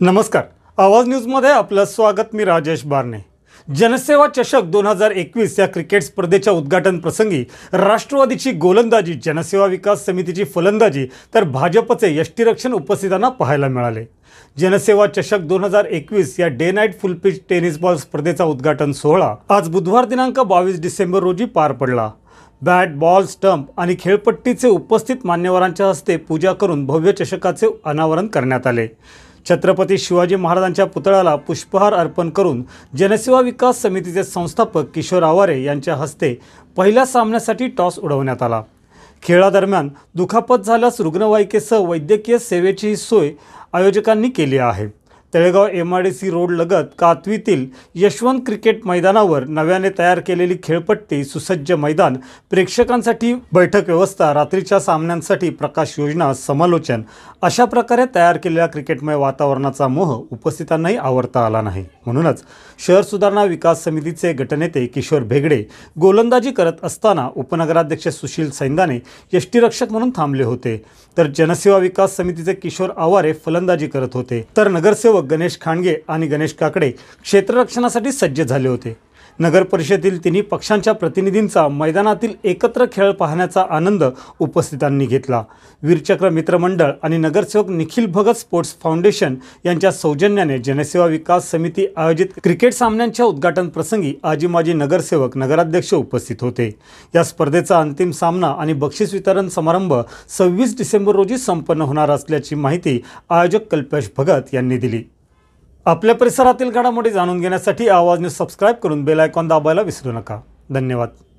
नमस्कार आवाज न्यूजमध्ये आपलं स्वागत मी राजेश बारणे जनसेवा चषक दोन हजार एकवीस या क्रिकेट स्पर्धेच्या उद्घाटन प्रसंगी राष्ट्रवादीची गोलंदाजी जनसेवा विकास समितीची फलंदाजी तर भाजपचे यष्टीरक्षण उपस्थितांना पाहायला मिळाले जनसेवा चषक दोन हजार एकवीस या day night full pitch tennis ball स्पर्धेचा उद्घाटन सोहळा आज बुधवार दिनांक बावीस डिसेंबर रोजी पार पडला बॅट बॉल स्टंप आणि खेळपट्टीचे उपस्थित मान्यवरांच्या हस्ते पूजा करून भव्य चषकाचे अनावरण करण्यात आले छत्रपती शिवाजी महाराजांच्या पुतळ्याला पुष्पहार अर्पण करून जनसेवा विकास समितीचे संस्थापक किशोर आवारे यांच्या हस्ते पहिल्या सामन्यासाठी टॉस उडवण्यात आला खेळादरम्यान दुखापत झाल्यास रुग्णवाहिकेसह वैद्यकीय सेवेचीही सोय आयोजकांनी केली आहे Talegaon M I D C रोडलगत कातवीतील यशवंत क्रिकेट मैदानावर नव्याने तयार केलेली खेळपट्टी सुसज्ज मैदान प्रेक्षकांसाठी बैठक व्यवस्था रात्रीच्या सामन्यांसाठी प्रकाश योजना समालोचन अशा प्रकारे तयार केलेल्या क्रिकेटमय वातावरणाचा मोह उपस्थितांनाही आवरता आला नाही म्हणूनच शहर सुधारणा विकास समितीचे गटनेते किशोर भेगडे गोलंदाजी करत असताना उपनगराध्यक्ष सुशील सैंदाने यष्टीरक्षक म्हणून थांबले होते तर जनसेवा विकास समितीचे किशोर आवारे फलंदाजी करत होते तर नगरसेवक गणेश खांडगे आणि गणेश काकडे क्षेत्ररक्षणासाठी सज्ज झाले होते नगर परिषदेतील तिन्ही पक्षांच्या प्रतिनिधींचा मैदानातील एकत्र खेळ पाहण्याचा आनंद उपस्थितांनी घेतला वीरचक्र मित्रमंडळ आणि नगरसेवक निखिल भगत स्पोर्ट्स फाउंडेशन यांच्या सौजन्याने जनसेवा विकास समिती आयोजित क्रिकेट सामन्यांच्या उद्घाटन प्रसंगी आजी माजी नगरसेवक नगराध्यक्ष उपस्थित होते या स्पर्धेचा अंतिम सामना आणि बक्षीस वितरण समारंभ सव्वीस डिसेंबर रोजी संपन्न होणार असल्याची माहिती आयोजक कल्पेश भगत यांनी दिली आपल्या परिसरातील घडामोडी जाणून घेण्यासाठी आवाज न्यूज सबस्क्राईब करून बेल आयकॉन दाबायला विसरू नका धन्यवाद